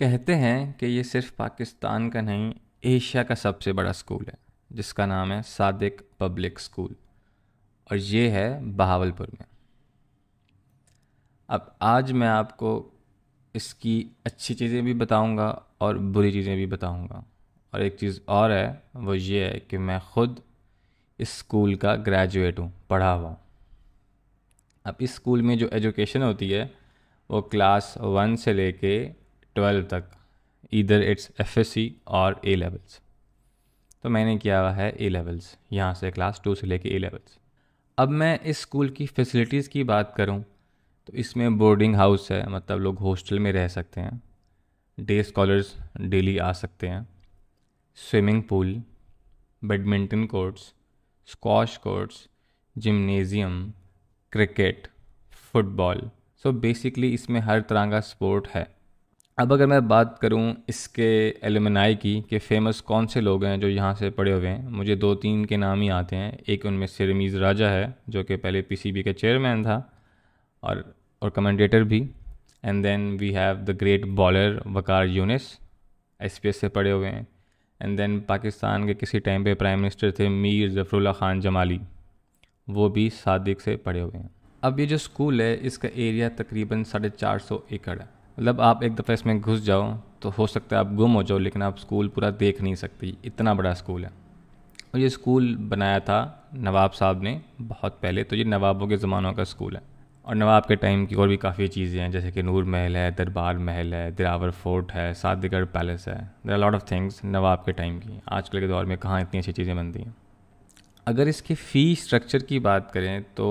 कहते हैं कि ये सिर्फ पाकिस्तान का नहीं एशिया का सबसे बड़ा स्कूल है जिसका नाम है सादिक पब्लिक स्कूल और ये है बहावलपुर में अब आज मैं आपको इसकी अच्छी चीज़ें भी बताऊंगा और बुरी चीज़ें भी बताऊंगा और एक चीज़ और है वो ये है कि मैं ख़ुद इस स्कूल का ग्रेजुएट हूँ पढ़ा हुआ अब इस स्कूल में जो एजुकेशन होती है वो क्लास वन से लेके ट्वेल्व तक इधर इट्स एफ एस सी और ए लेवल्स तो मैंने किया हुआ है ए लेवल्स यहाँ से क्लास टू से लेके ए लेवल्स अब मैं इस स्कूल की फैसिलिटीज़ की बात करूँ तो इसमें बोर्डिंग हाउस है मतलब लोग हॉस्टल में रह सकते हैं डे स्कॉलर्स डेली आ सकते हैं swimming pool badminton courts squash courts gymnasium cricket football so basically इसमें हर तरह का स्पोर्ट है अब अगर मैं बात करूं इसके एलुमिनाई की कि फ़ेमस कौन से लोग हैं जो यहाँ से पढ़े हुए हैं मुझे दो तीन के नाम ही आते हैं एक उनमें से रमीज़ राजा है जो कि पहले पीसीबी के चेयरमैन था और और कमेंटेटर भी and then we have the great bowler Waqar Younis एस से पढ़े हुए हैं एंड देन पाकिस्तान के किसी टाइम पे प्राइम मिनिस्टर थे मीर ज़फ़रुल्ला ख़ान जमाली वो भी सादिक से पढ़े हुए हैं अब ये जो स्कूल है इसका एरिया तकरीबन साढ़े चार सौ एकड़ है मतलब आप एक दफ़ा इसमें घुस जाओ तो हो सकता है आप गुम हो जाओ लेकिन आप स्कूल पूरा देख नहीं सकते इतना बड़ा स्कूल है और ये स्कूल बनाया था नवाब साहब ने बहुत पहले तो ये नवाबों के ज़मानों का स्कूल है और नवाब के टाइम की और भी काफ़ी चीज़ें हैं जैसे कि नूर महल है दरबार महल है दिलावर फोर्ट है सादगढ़ पैलेस है दर लॉट ऑफ थिंग्स नवाब के टाइम की आजकल के दौर में कहाँ इतनी अच्छी चीज़ें बनती हैं अगर इसकी फ़ी स्ट्रक्चर की बात करें तो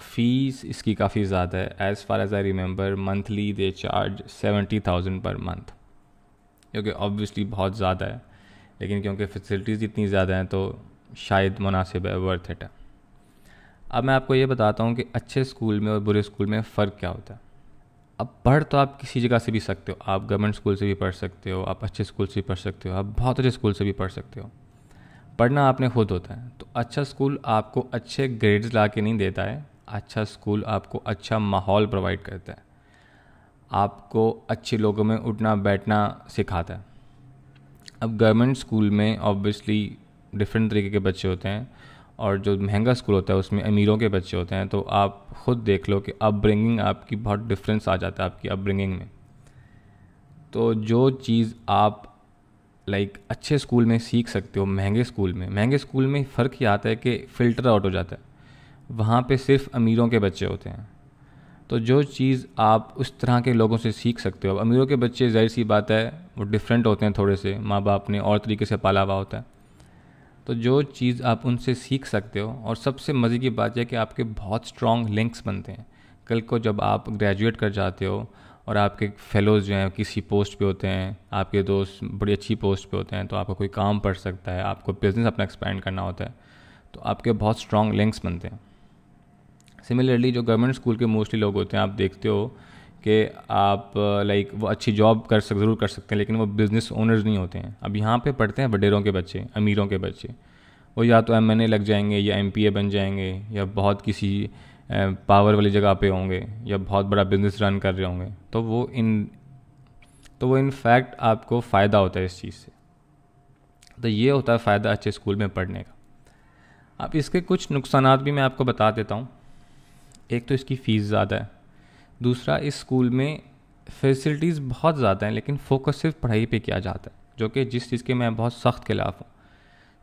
फीस इसकी काफ़ी ज़्यादा है as far as I remember monthly they charge seventy thousand per month क्योंकि ऑब्वियसली बहुत ज़्यादा है लेकिन क्योंकि फैसिलिटीज़ इतनी ज़्यादा हैं तो शायद मुनासिब है वर्थ इट है अब मैं आपको ये बताता हूँ कि अच्छे स्कूल में और बुरे स्कूल में फ़र्क क्या होता है अब पढ़ तो आप किसी जगह से भी सकते हो आप गवर्नमेंट स्कूल से भी पढ़ सकते हो आप अच्छे स्कूल से भी पढ़ सकते हो आप बहुत अच्छे स्कूल से भी पढ़ सकते हो पढ़ना आपने खुद होता है तो अच्छा स्कूल आपको अच्छे ग्रेड्स ला के नहीं देता है अच्छा स्कूल आपको अच्छा माहौल प्रोवाइड करता है आपको अच्छे लोगों में उठना बैठना सिखाता है अब गवर्नमेंट स्कूल में ऑब्वियसली डिफरेंट तरीके के बच्चे होते हैं और जो महंगा स्कूल होता है उसमें अमीरों के बच्चे होते हैं तो आप ख़ुद देख लो कि अपब्रिंगिंग आपकी बहुत डिफरेंस आ जाता है आपकी अपब्रिंगिंग में तो जो चीज़ आप लाइक अच्छे स्कूल में सीख सकते हो महंगे स्कूल में महंगे स्कूल में फ़र्क ये आता है कि फ़िल्टर आउट हो जाता है वहाँ पे सिर्फ अमीरों के बच्चे होते हैं तो जो चीज़ आप उस तरह के लोगों से सीख सकते हो अब अमीरों के बच्चे जाहिर सी बात है वो डिफरेंट होते हैं थोड़े से माँ बाप ने और तरीके से पाला हुआ होता है तो जो चीज़ आप उनसे सीख सकते हो और सबसे मज़े की बात यह कि आपके बहुत स्ट्रॉन्ग लिंक्स बनते हैं कल को जब आप ग्रेजुएट कर जाते हो और आपके फेलोज़ जो हैं किसी पोस्ट पे होते हैं आपके दोस्त बड़ी अच्छी पोस्ट पे होते हैं तो आपको कोई काम पड़ सकता है आपको बिज़नेस अपना एक्सपेंड करना होता है तो आपके बहुत स्ट्रॉन्ग लिंक्स बनते हैं सिमिलरली जो गवर्नमेंट स्कूल के मोस्टली लोग होते हैं आप देखते हो कि आप लाइक uh, वो अच्छी जॉब कर सक ज़रूर कर सकते हैं लेकिन वो बिज़नेस ओनर्स नहीं होते हैं अब यहाँ पे पढ़ते हैं वडेरों के बच्चे अमीरों के बच्चे वो या तो एम लग जाएंगे या एम बन जाएंगे या बहुत किसी पावर uh, वाली जगह पे होंगे या बहुत बड़ा बिजनेस रन कर रहे होंगे तो वो इन तो वो इन फैक्ट आपको फ़ायदा होता है इस चीज़ से तो ये होता है फ़ायदा अच्छे स्कूल में पढ़ने का अब इसके कुछ नुकसान भी मैं आपको बता देता हूँ एक तो इसकी फ़ीस ज़्यादा है दूसरा इस स्कूल में फैसिलिटीज़ बहुत ज़्यादा हैं लेकिन फोकस सिर्फ पढ़ाई पे किया जाता है जो कि जिस चीज़ के मैं बहुत सख्त खिलाफ़ हूँ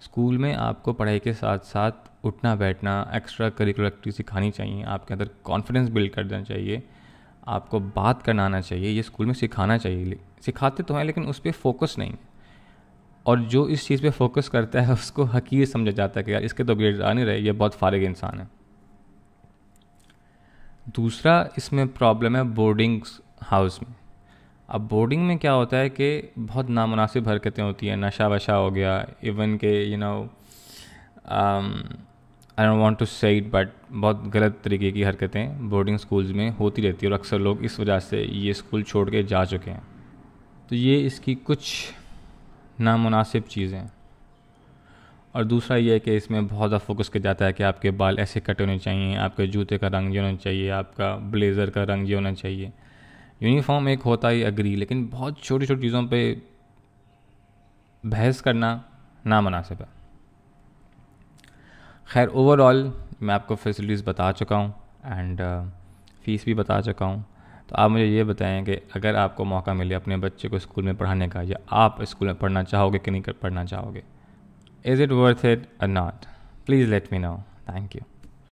स्कूल में आपको पढ़ाई के साथ साथ उठना बैठना एक्स्ट्रा करिकुलर एक्टिविटी सिखानी चाहिए आपके अंदर कॉन्फिडेंस बिल्ड कर देना चाहिए आपको बात करना आना चाहिए ये स्कूल में सिखाना चाहिए सिखाते तो हैं लेकिन उस पर फोकस नहीं है और जो इस चीज़ पे फोकस करता है उसको हकीर समझा जाता है कि यार इसके तो ग्रेड आ नहीं रहे ये बहुत फारिग इंसान है दूसरा इसमें प्रॉब्लम है बोर्डिंग हाउस में अब बोर्डिंग में क्या होता है कि बहुत नामनासिब हरकतें होती हैं नशा वशा हो गया इवन के you know I don't want to say it but बहुत गलत तरीके की हरकतें बोर्डिंग स्कूल्स में होती रहती है और अक्सर लोग इस वजह से ये स्कूल छोड़ के जा चुके हैं तो ये इसकी कुछ नामनासिब चीज़ें और दूसरा ये है कि इसमें बहुत ज़्यादा फोकस किया जाता है कि आपके बाल ऐसे कट होने चाहिए आपके जूते का रंग ये होना चाहिए आपका ब्लेज़र का रंग ये होना चाहिए यूनिफॉर्म एक होता ही अग्री लेकिन बहुत छोटी छोटी चीज़ों पर बहस करना नामनासिब है खैर ओवरऑल मैं आपको फैसिलिटीज़ बता चुका हूँ एंड फ़ीस uh, भी बता चुका हूँ तो आप मुझे ये बताएं कि अगर आपको मौका मिले अपने बच्चे को स्कूल में पढ़ाने का या आप स्कूल में पढ़ना चाहोगे कि नहीं पढ़ना चाहोगे Is it worth it or not? Please let me know. Thank you.